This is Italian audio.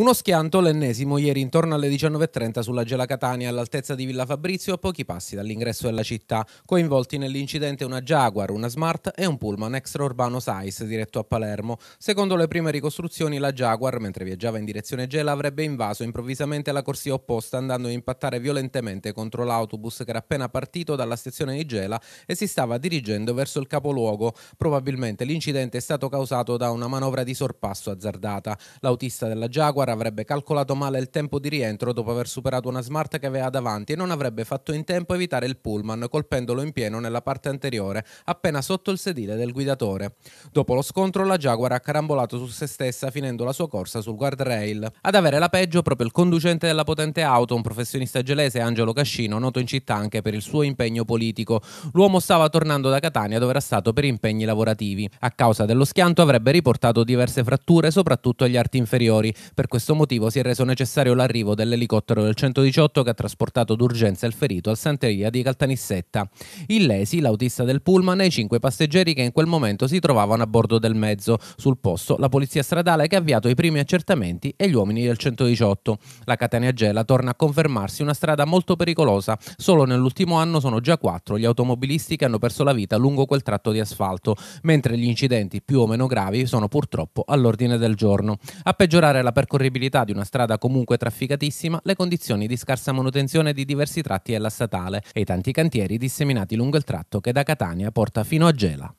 Uno schianto, l'ennesimo, ieri intorno alle 19.30 sulla Gela Catania all'altezza di Villa Fabrizio a pochi passi dall'ingresso della città, coinvolti nell'incidente una Jaguar, una Smart e un pullman extraurbano Sais diretto a Palermo. Secondo le prime ricostruzioni la Jaguar, mentre viaggiava in direzione Gela, avrebbe invaso improvvisamente la corsia opposta andando a impattare violentemente contro l'autobus che era appena partito dalla stazione di Gela e si stava dirigendo verso il capoluogo. Probabilmente l'incidente è stato causato da una manovra di sorpasso azzardata. L'autista della Jaguar avrebbe calcolato male il tempo di rientro dopo aver superato una smart che aveva davanti e non avrebbe fatto in tempo a evitare il pullman colpendolo in pieno nella parte anteriore, appena sotto il sedile del guidatore. Dopo lo scontro la Jaguar ha carambolato su se stessa finendo la sua corsa sul guardrail. Ad avere la peggio proprio il conducente della potente auto, un professionista gelese Angelo Cascino, noto in città anche per il suo impegno politico. L'uomo stava tornando da Catania dove era stato per impegni lavorativi. A causa dello schianto avrebbe riportato diverse fratture soprattutto agli arti inferiori, per questo motivo si è reso necessario l'arrivo dell'elicottero del 118 che ha trasportato d'urgenza il ferito al Santeria di Caltanissetta. Illesi, l'autista del pullman e i cinque passeggeri che in quel momento si trovavano a bordo del mezzo. Sul posto la polizia stradale che ha avviato i primi accertamenti e gli uomini del 118. La Catania Gela torna a confermarsi una strada molto pericolosa. Solo nell'ultimo anno sono già quattro gli automobilisti che hanno perso la vita lungo quel tratto di asfalto, mentre gli incidenti più o meno gravi sono purtroppo all'ordine del giorno. A peggiorare la percorrenza percorribilità di una strada comunque trafficatissima, le condizioni di scarsa manutenzione di diversi tratti della statale e i tanti cantieri disseminati lungo il tratto che da Catania porta fino a Gela.